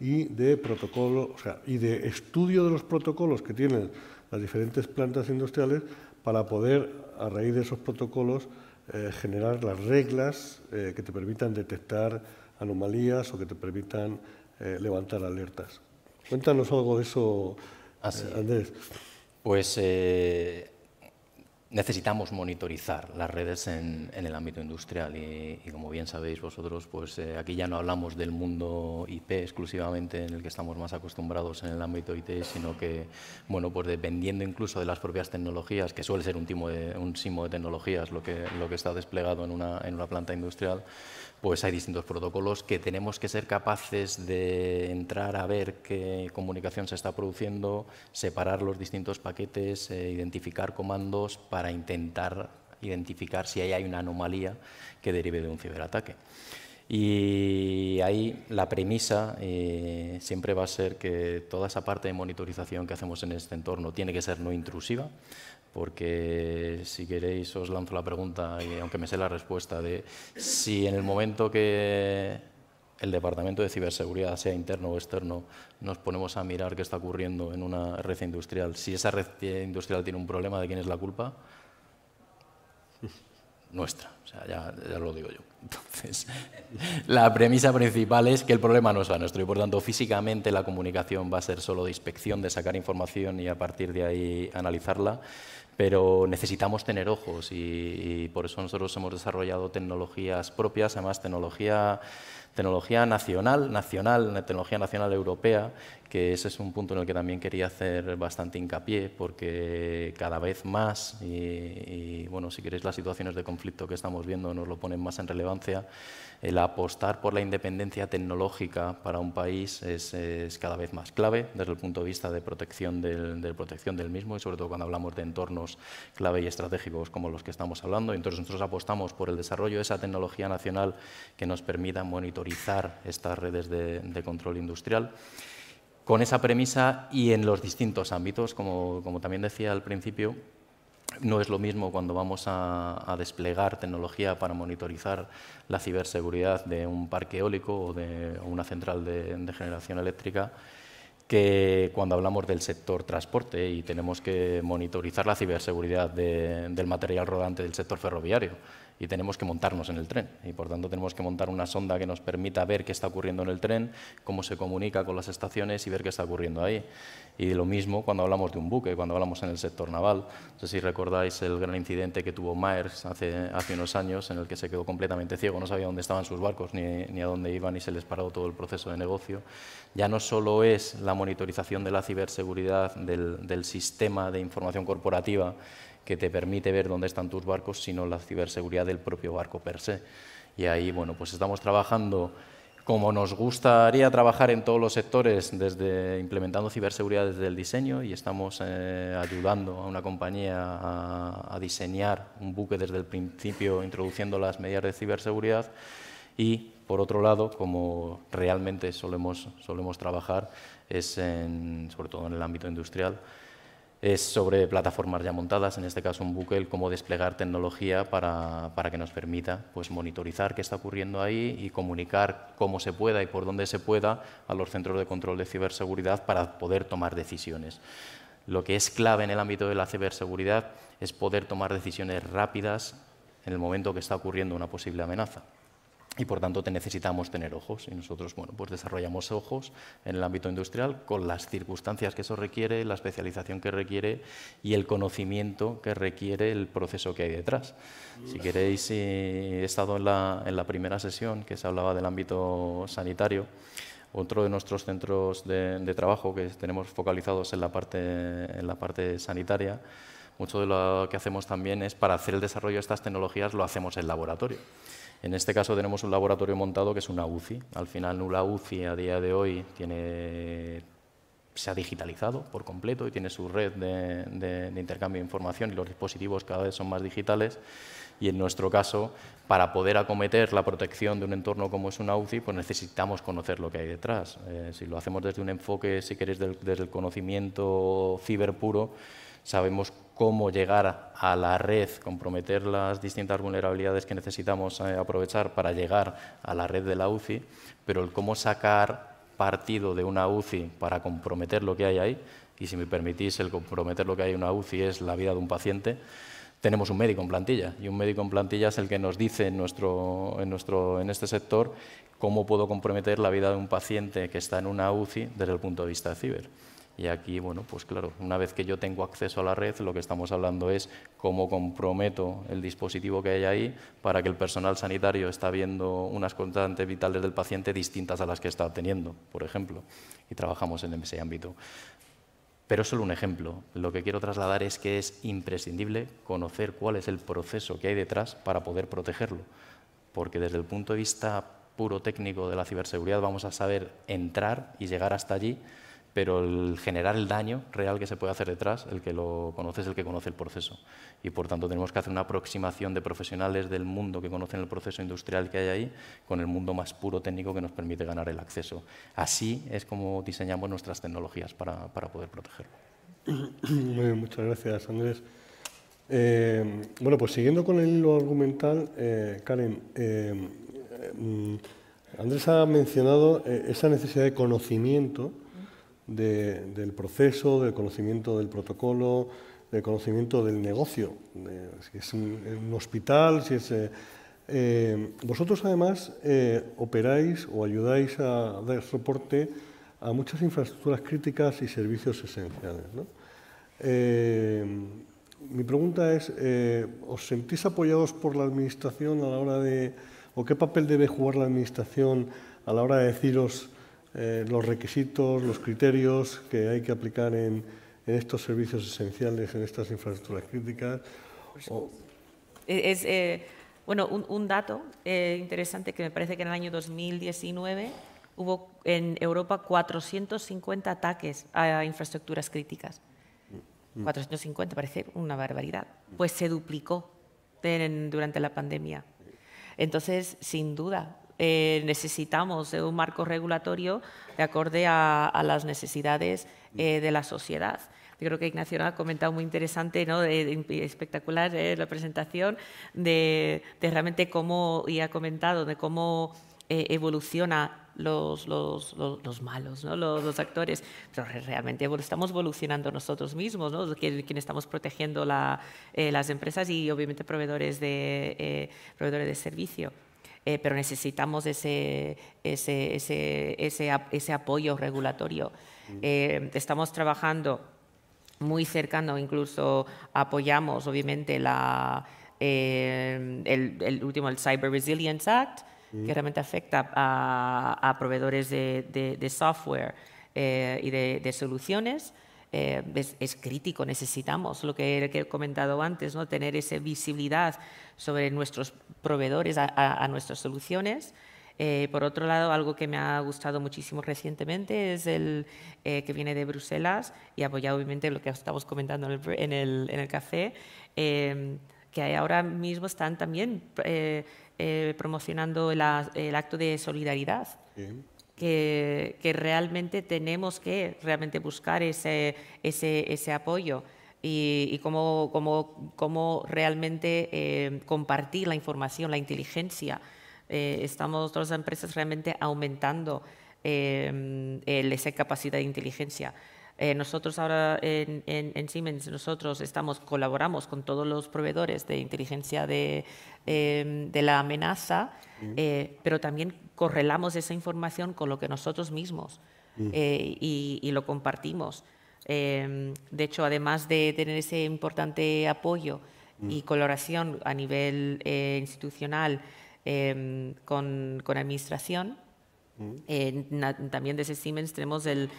y de protocolo, o sea, y de estudio de los protocolos que tienen las diferentes plantas industriales para poder, a raíz de esos protocolos, eh, generar las reglas eh, que te permitan detectar anomalías o que te permitan eh, levantar alertas. Cuéntanos algo de eso, ah, Andrés. Pues necesitamos monitorizar las redes en, el ámbito industrial y, como bien sabéis vosotros, pues eh, aquí ya no hablamos del mundo IP exclusivamente en el que estamos más acostumbrados en el ámbito IT, sino que, bueno, pues dependiendo incluso de las propias tecnologías, que suele ser un, timo de, un simo de tecnologías lo que, está desplegado en una planta industrial, pues hay distintos protocolos que tenemos que ser capaces de entrar a ver qué comunicación se está produciendo, separar los distintos paquetes, eh, identificar comandos para intentar identificar si ahí hay una anomalía que derive de un ciberataque. Y ahí la premisa eh, siempre va a ser que toda esa parte de monitorización que hacemos en este entorno tiene que ser no intrusiva, porque si queréis os lanzo la pregunta, y aunque me sé la respuesta, de si en el momento que el Departamento de Ciberseguridad, sea interno o externo, nos ponemos a mirar qué está ocurriendo en una red industrial, si esa red industrial tiene un problema, ¿de quién es la culpa? Nuestra, ya, lo digo yo. Entonces, la premisa principal es que el problema no sea nuestro y por tanto físicamente la comunicación va a ser solo de inspección, de sacar información y a partir de ahí analizarla pero necesitamos tener ojos y, por eso nosotros hemos desarrollado tecnologías propias, además tecnología, tecnología nacional, nacional, tecnología nacional europea que ese es un punto en el que también quería hacer bastante hincapié, porque cada vez más, y, bueno, si queréis las situaciones de conflicto que estamos viendo nos lo ponen más en relevancia, el apostar por la independencia tecnológica para un país es, cada vez más clave desde el punto de vista de protección del, de protección del mismo y sobre todo cuando hablamos de entornos clave y estratégicos como los que estamos hablando. Entonces nosotros apostamos por el desarrollo de esa tecnología nacional que nos permita monitorizar estas redes de, de control industrial con esa premisa y en los distintos ámbitos, como, también decía al principio, no es lo mismo cuando vamos a, desplegar tecnología para monitorizar la ciberseguridad de un parque eólico o de una central de, generación eléctrica que cuando hablamos del sector transporte y tenemos que monitorizar la ciberseguridad del material rodante del sector ferroviario y tenemos que montarnos en el tren. Y por tanto tenemos que montar una sonda que nos permita ver qué está ocurriendo en el tren, cómo se comunica con las estaciones y ver qué está ocurriendo ahí. Y lo mismo cuando hablamos de un buque, cuando hablamos en el sector naval. No sé si recordáis el gran incidente que tuvo Maersk hace, hace unos años en el que se quedó completamente ciego, no sabía dónde estaban sus barcos ni, a dónde iban y se les paró todo el proceso de negocio. Ya no solo es la monitorización de la ciberseguridad del, del sistema de información corporativa que te permite ver dónde están tus barcos, sino la ciberseguridad del propio barco per se. Y ahí, bueno, pues estamos trabajando como nos gustaría trabajar en todos los sectores, desde implementando ciberseguridad desde el diseño y estamos eh, ayudando a una compañía a, diseñar un buque desde el principio, introduciendo las medidas de ciberseguridad. Y, por otro lado, como realmente solemos, solemos trabajar, es sobre todo en el ámbito industrial, es sobre plataformas ya montadas, en este caso un bucle, cómo desplegar tecnología para, que nos permita pues, monitorizar qué está ocurriendo ahí y comunicar cómo se pueda y por dónde se pueda a los centros de control de ciberseguridad para poder tomar decisiones. Lo que es clave en el ámbito de la ciberseguridad es poder tomar decisiones rápidas en el momento que está ocurriendo una posible amenaza y por tanto te necesitamos tener ojos y nosotros bueno, pues desarrollamos ojos en el ámbito industrial con las circunstancias que eso requiere, la especialización que requiere y el conocimiento que requiere el proceso que hay detrás. Si queréis, eh, he estado en la, en la primera sesión que se hablaba del ámbito sanitario. Otro de nuestros centros de, trabajo que tenemos focalizados en la parte, en la parte sanitaria mucho de lo que hacemos también es para hacer el desarrollo de estas tecnologías lo hacemos en laboratorio. En este caso tenemos un laboratorio montado que es una UCI. Al final, una UCI a día de hoy tiene, se ha digitalizado por completo y tiene su red de, intercambio de información y los dispositivos cada vez son más digitales. Y en nuestro caso, para poder acometer la protección de un entorno como es una UCI, pues necesitamos conocer lo que hay detrás. Eh, si lo hacemos desde un enfoque, si queréis, desde el conocimiento ciberpuro, sabemos cómo llegar a la red, comprometer las distintas vulnerabilidades que necesitamos eh, aprovechar para llegar a la red de la UCI, pero el cómo sacar partido de una UCI para comprometer lo que hay ahí, y si me permitís, el comprometer lo que hay en una UCI es la vida de un paciente, tenemos un médico en plantilla, y un médico en plantilla es el que nos dice en, nuestro, en, nuestro, en este sector cómo puedo comprometer la vida de un paciente que está en una UCI desde el punto de vista ciber. Y aquí, bueno, pues claro, una vez que yo tengo acceso a la red, lo que estamos hablando es cómo comprometo el dispositivo que hay ahí para que el personal sanitario está viendo unas constantes vitales del paciente distintas a las que está obteniendo, por ejemplo. Y trabajamos en ese ámbito. Pero solo un ejemplo. Lo que quiero trasladar es que es imprescindible conocer cuál es el proceso que hay detrás para poder protegerlo. Porque desde el punto de vista puro técnico de la ciberseguridad vamos a saber entrar y llegar hasta allí pero el generar el daño real que se puede hacer detrás, el que lo conoce es el que conoce el proceso. Y por tanto tenemos que hacer una aproximación de profesionales del mundo que conocen el proceso industrial que hay ahí con el mundo más puro técnico que nos permite ganar el acceso. Así es como diseñamos nuestras tecnologías para, poder protegerlo. Muy bien, muchas gracias, Andrés. Eh, bueno, pues siguiendo con el argumental, eh, Karen, eh, mm, Andrés ha mencionado esa necesidad de conocimiento del proceso, del conocimiento del protocolo, del conocimiento del negocio, si es un, hospital, si es... Eh, eh, vosotros además eh, operáis o ayudáis a dar soporte a muchas infraestructuras críticas y servicios esenciales. mi pregunta es, ¿os sentís apoyados por la Administración a la hora de, o qué papel debe jugar la Administración a la hora de deciros eh, los requisitos, los criterios que hay que aplicar en, estos servicios esenciales, en estas infraestructuras críticas. Es, eh, bueno, un, dato eh, interesante que me parece que en el año 2019 hubo en Europa 450 ataques a infraestructuras críticas. 450 mm. parece una barbaridad. Pues se duplicó durante la pandemia. Entonces, sin duda, eh, necesitamos un marco regulatorio de acorde a, las necesidades eh, de la sociedad. Yo creo que Ignacio ha comentado muy interesante, ¿no? espectacular eh, la presentación, de, realmente cómo, y ha comentado, de cómo evoluciona los, malos, ¿no? los, actores, pero realmente estamos evolucionando nosotros mismos, ¿no? estamos protegiendo las empresas y obviamente proveedores de, proveedores de servicio. Eh, pero necesitamos ese, apoyo regulatorio. Eh, estamos trabajando muy cercano, incluso apoyamos obviamente eh, el, último, el Cyber Resilience Act, que realmente afecta a, proveedores de, software y de soluciones. Eh, es, crítico, necesitamos lo que, he comentado antes, ¿no? tener esa visibilidad sobre nuestros proveedores a, nuestras soluciones. Eh, por otro lado, algo que me ha gustado muchísimo recientemente es el eh, que viene de Bruselas y apoya, obviamente lo que estamos comentando en el, en el, café, eh, que ahora mismo están también promocionando el, acto de solidaridad que, realmente tenemos que realmente buscar ese, ese, ese apoyo y, cómo, cómo, cómo, realmente eh, compartir la información, la inteligencia. Eh, estamos todas las empresas realmente aumentando eh, esa capacidad de inteligencia. Eh, nosotros ahora en, Siemens nosotros estamos colaboramos con todos los proveedores de inteligencia de, em, la amenaza, eh, pero también correlamos esa información con lo que nosotros mismos eh, y, lo compartimos. Em, de hecho, además de tener ese importante apoyo y colaboración a nivel institucional em, con, con administración, eh, también desde Siemens tenemos el,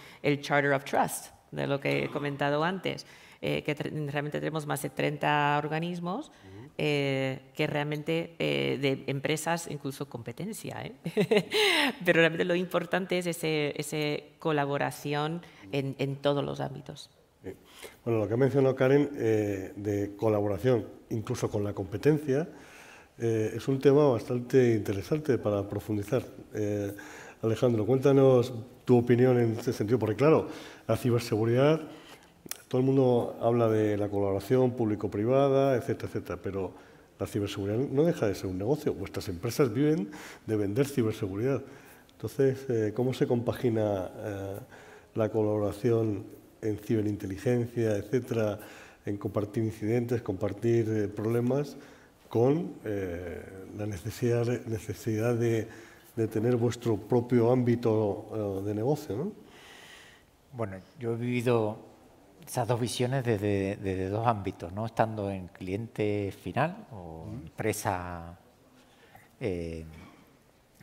Charter of Trust, de lo que he ah. comentado antes, eh, que realmente tenemos más de 30 organismos eh, que realmente de empresas, incluso competencia. *laughs* Pero realmente lo importante es esa ese colaboración en, en, todos los ámbitos. Bueno, lo que ha mencionado Karen de colaboración, incluso con la competencia, es un tema bastante interesante para profundizar. Alejandro, cuéntanos tu opinión en este sentido, porque claro, la ciberseguridad, todo el mundo habla de la colaboración público-privada, etcétera, etcétera, pero la ciberseguridad no deja de ser un negocio. Vuestras empresas viven de vender ciberseguridad. Entonces, eh, ¿cómo se compagina eh, la colaboración en ciberinteligencia, etcétera, en compartir incidentes, compartir eh, problemas, con la necesidad de de tener vuestro propio ámbito eh, de negocio. ¿no? Bueno, yo he vivido esas dos visiones desde, dos ámbitos, ¿no? estando en cliente final o empresa eh,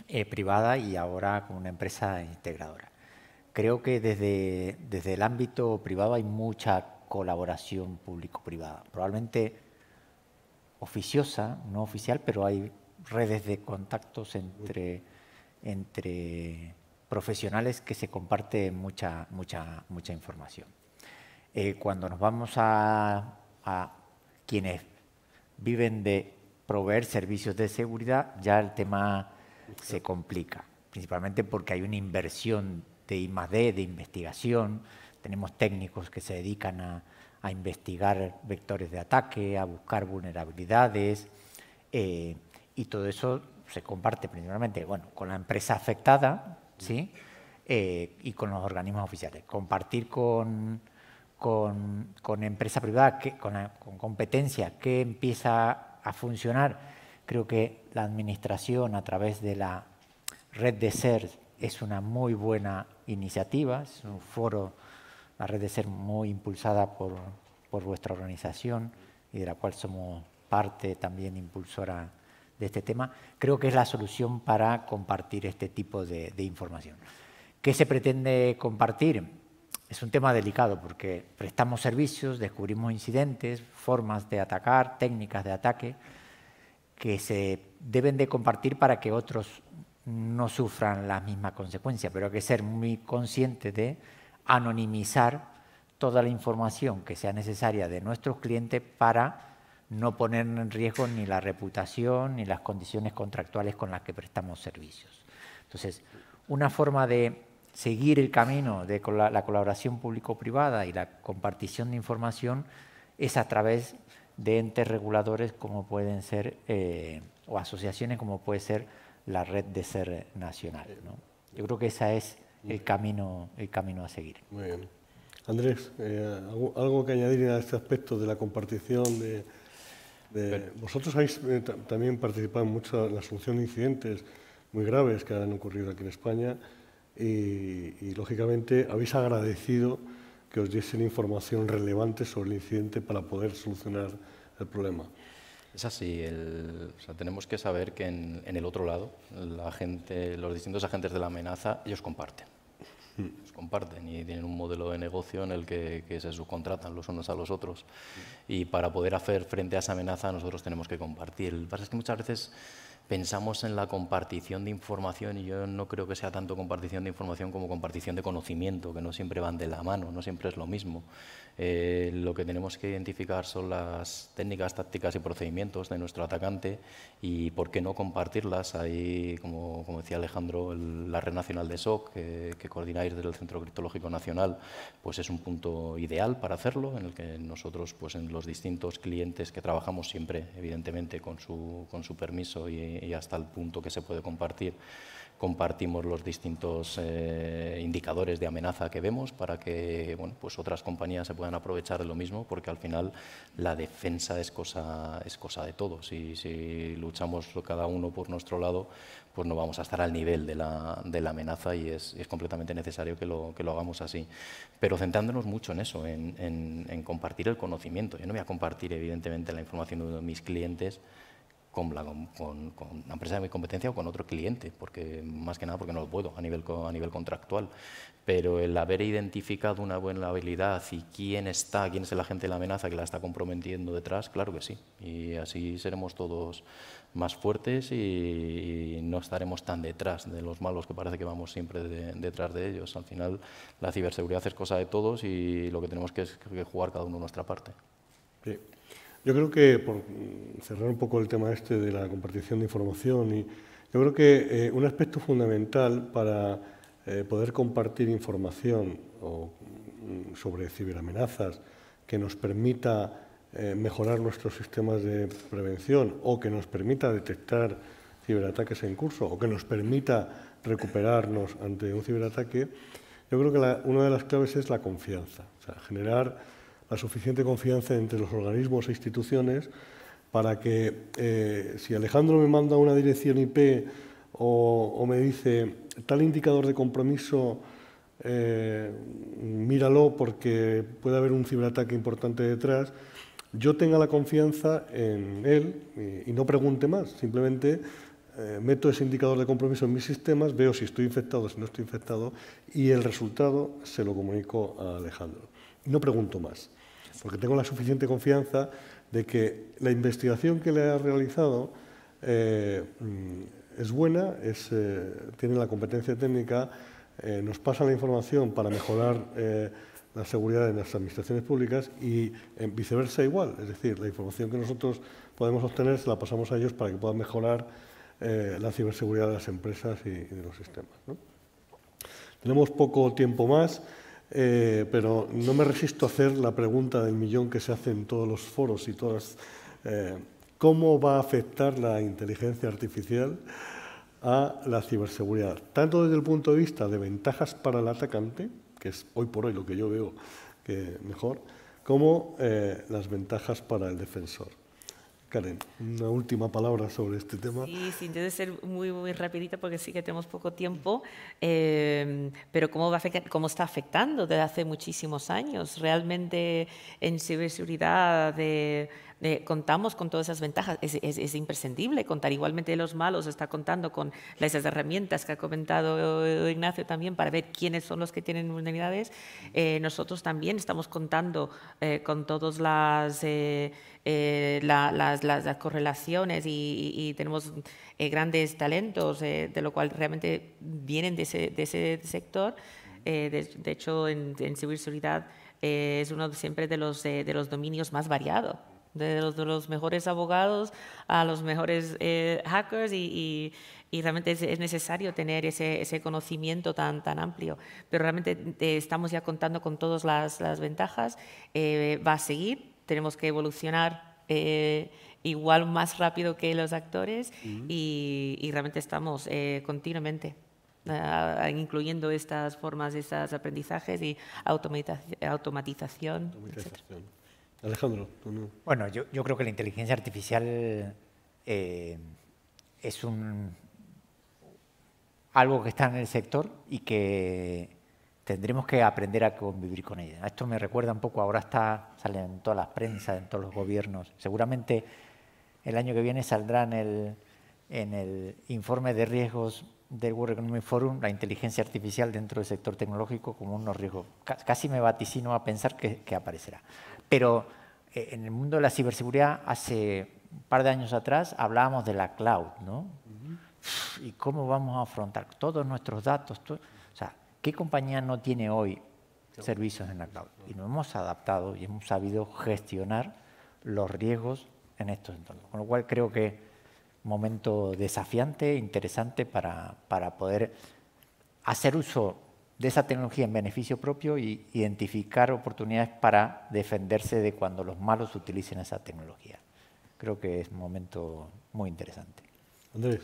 eh, privada y ahora con una empresa integradora. Creo que desde, desde el ámbito privado hay mucha colaboración público-privada, probablemente oficiosa, no oficial, pero hay redes de contactos entre entre profesionales que se comparte mucha, mucha, mucha información. Eh, cuando nos vamos a, quienes viven de proveer servicios de seguridad, ya el tema se complica, principalmente porque hay una inversión de I +D, de investigación, tenemos técnicos que se dedican a, investigar vectores de ataque, a buscar vulnerabilidades, eh, y todo eso se comparte principalmente bueno, con la empresa afectada ¿sí? Eh, y con los organismos oficiales. Compartir con, con, con empresa privada, que, con, con competencia que empieza a funcionar, creo que la administración a través de la red de SER es una muy buena iniciativa, es un foro, la red de SER muy impulsada por, por vuestra organización y de la cual somos parte también impulsora de este tema, creo que es la solución para compartir este tipo de, información. ¿Qué se pretende compartir? Es un tema delicado porque prestamos servicios, descubrimos incidentes, formas de atacar, técnicas de ataque que se deben de compartir para que otros no sufran las mismas consecuencias, pero hay que ser muy consciente de anonimizar toda la información que sea necesaria de nuestros clientes para no poner en riesgo ni la reputación ni las condiciones contractuales con las que prestamos servicios. Entonces, una forma de seguir el camino de la colaboración público-privada y la compartición de información es a través de entes reguladores como pueden ser, eh, o asociaciones como puede ser la red de ser nacional. Yo creo que ese es el camino, el camino a seguir. Muy bien. Andrés, eh, ¿algo, que añadir a este aspecto de la compartición de, vosotros habéis eh, también participado mucho en la solución de incidentes muy graves que han ocurrido aquí en España y, lógicamente habéis agradecido que os diesen información relevante sobre el incidente para poder solucionar el problema. Es así, tenemos que saber que en, el otro lado, la gente, los distintos agentes de la amenaza, ellos comparten. Mm. comparten y tienen un modelo de negocio en el que, que se subcontratan los unos a los otros. Mm. Y para poder hacer frente a esa amenaza nosotros tenemos que compartir. Lo que pasa es que muchas veces pensamos en la compartición de información y yo no creo que sea tanto compartición de información como compartición de conocimiento, que no siempre van de la mano, no siempre es lo mismo. Eh, lo que tenemos que identificar son las técnicas, tácticas y procedimientos de nuestro atacante y por qué no compartirlas. Ahí, como, como decía Alejandro, la red nacional de SOC, que, coordináis desde el Centro Criptológico Nacional, pues es un punto ideal para hacerlo, en el que nosotros, pues en los distintos clientes que trabajamos siempre, evidentemente, con su, con su permiso y hasta el punto que se puede compartir, compartimos los distintos eh, indicadores de amenaza que vemos para que bueno, pues otras compañías se puedan aprovechar de lo mismo, porque al final la defensa es cosa, es cosa de todos. Y si luchamos cada uno por nuestro lado, pues no vamos a estar al nivel de la, de la amenaza y es, es completamente necesario que lo, que lo, hagamos así. Pero centrándonos mucho en eso, en, en, en compartir el conocimiento. Yo no voy a compartir, evidentemente, la información de mis clientes con, la, con, con una empresa de mi competencia o con otro cliente, porque más que nada porque no lo puedo a nivel, a nivel contractual. Pero el haber identificado una buena habilidad y quién está, quién es la gente de la amenaza que la está comprometiendo detrás, claro que sí. Y así seremos todos más fuertes y, no estaremos tan detrás de los malos que parece que vamos siempre detrás de ellos. Al final, la ciberseguridad es cosa de todos y lo que tenemos que es que jugar cada uno nuestra parte. Sí. Yo creo que, por cerrar un poco el tema este de la compartición de información, y yo creo que eh, un aspecto fundamental para eh, poder compartir información mm, sobre ciberamenazas que nos permita eh, mejorar nuestros sistemas de prevención o que nos permita detectar ciberataques en curso o que nos permita recuperarnos ante un ciberataque, yo creo que una de las claves es la confianza, o sea, generar la suficiente confianza entre los organismos e instituciones para que eh, si Alejandro me manda una dirección IP o, me dice tal indicador de compromiso, eh, míralo porque puede haber un ciberataque importante detrás, yo tenga la confianza en él y, no pregunte más, simplemente eh, meto ese indicador de compromiso en mis sistemas, veo si estoy infectado, si no estoy infectado y el resultado se lo comunico a Alejandro no pregunto más, porque tengo la suficiente confianza de que la investigación que le ha realizado eh, mm, es buena, eh, tiene la competencia técnica, eh, nos pasa la información para mejorar la seguridad de las administraciones públicas y viceversa igual, es decir, la información que nosotros podemos obtener se la pasamos a ellos para que puedan mejorar la ciberseguridad de las empresas y, de los sistemas. Tenemos poco tiempo más. Eh, pero no me resisto a hacer la pregunta del millón que se hace en todos los foros y todas. Eh, ¿Cómo va a afectar la inteligencia artificial a la ciberseguridad? Tanto desde el punto de vista de ventajas para el atacante, que es hoy por hoy lo que yo veo que mejor, como eh, las ventajas para el defensor. Karen, una última palabra sobre este tema. Sí, sí, ser muy, muy rapidita porque sí que tenemos poco tiempo, eh, pero ¿cómo, va a cómo está afectando desde hace muchísimos años. Realmente en ciberseguridad de, contamos con todas esas ventajas. Es, imprescindible contar. Igualmente los malos está contando con esas herramientas que ha comentado Ignacio también para ver quiénes son los que tienen vulnerabilidades. Eh, nosotros también estamos contando eh, con todas las, eh, correlaciones y, tenemos grandes talentos, de lo cual realmente vienen de ese, sector. de, hecho, en, en ciberseguridad es uno siempre de los, de los dominios más variados de los, mejores abogados a los mejores eh, hackers y, y, realmente es, necesario tener ese, ese conocimiento tan, tan amplio. Pero realmente eh, estamos ya contando con todas las, las ventajas, eh, va a seguir, tenemos que evolucionar. igual más rápido que los actores y, y, realmente estamos continuamente incluyendo estas formas, estos aprendizajes y automatización. Alejandro, Bueno, yo, creo que la inteligencia artificial eh, es un, algo que está en el sector y que tendremos que aprender a convivir con ella. Esto me recuerda un poco, ahora está, sale en todas las prensas, en todos los gobiernos. Seguramente el año que viene saldrá en el, en el informe de riesgos del World Economic Forum la inteligencia artificial dentro del sector tecnológico como unos riesgos. Casi me vaticino a pensar que aparecerá. Pero eh, en el mundo de la ciberseguridad, hace un par de años atrás, hablábamos de la cloud, ¿no? ¿Y cómo vamos a afrontar todos nuestros datos? O sea, ¿qué compañía no tiene hoy servicios en la cloud? Y nos hemos adaptado y hemos sabido gestionar los riesgos en estos entornos. Con lo cual creo que es un momento desafiante, interesante para, para poder hacer uso de esa tecnología en beneficio propio y identificar oportunidades para defenderse de cuando los malos utilicen esa tecnología. Creo que es un momento muy interesante. Andrés.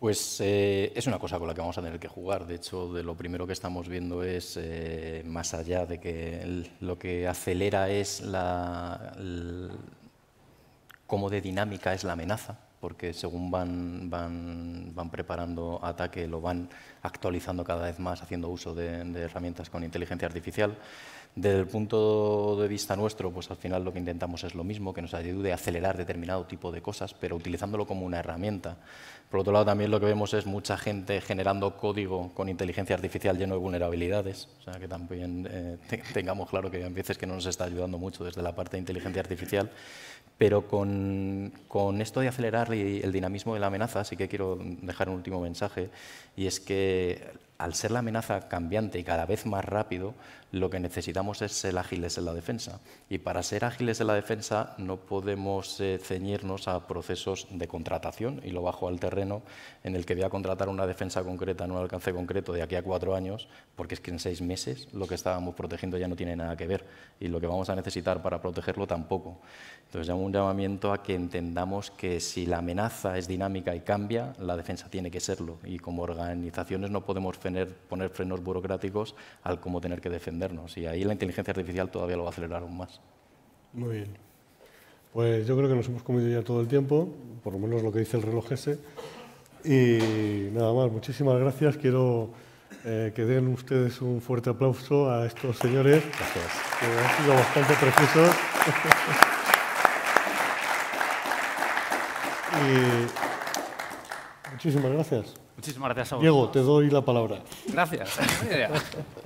Pues eh, es una cosa con la que vamos a tener que jugar. De hecho, de lo primero que estamos viendo es, eh, más allá de que lo que acelera es la, cómo de dinámica es la amenaza, porque según van, van, preparando ataque lo van actualizando cada vez más haciendo uso de, herramientas con inteligencia artificial. Desde el punto de vista nuestro, pues al final lo que intentamos es lo mismo, que nos ayude a acelerar determinado tipo de cosas, pero utilizándolo como una herramienta. Por otro lado, también lo que vemos es mucha gente generando código con inteligencia artificial lleno de vulnerabilidades, o sea que también eh, tengamos claro que hay veces que no nos está ayudando mucho desde la parte de inteligencia artificial pero con, esto de acelerar el dinamismo de la amenaza, sí que quiero dejar un último mensaje, y es que al ser la amenaza cambiante y cada vez más rápido, lo que necesitamos es ser ágiles en la defensa. Y para ser ágiles en la defensa no podemos eh, ceñirnos a procesos de contratación, y lo bajo al terreno, en el que voy a contratar una defensa concreta en un alcance concreto de aquí a cuatro años, porque es que en seis meses lo que estábamos protegiendo ya no tiene nada que ver, y lo que vamos a necesitar para protegerlo tampoco. Entonces, llamo un llamamiento a que entendamos que si la amenaza es dinámica y cambia, la defensa tiene que serlo, y como organizaciones no podemos poner frenos burocráticos al cómo tener que defender y ahí la inteligencia artificial todavía lo va a acelerar aún más. Muy bien. Pues yo creo que nos hemos comido ya todo el tiempo, por lo menos lo que dice el reloj ese. Y nada más, muchísimas gracias. Quiero eh, que den ustedes un fuerte aplauso a estos señores, gracias. que han sido bastante precisos. y muchísimas gracias. Muchísimas gracias Diego, te doy la palabra. Gracias. *laughs*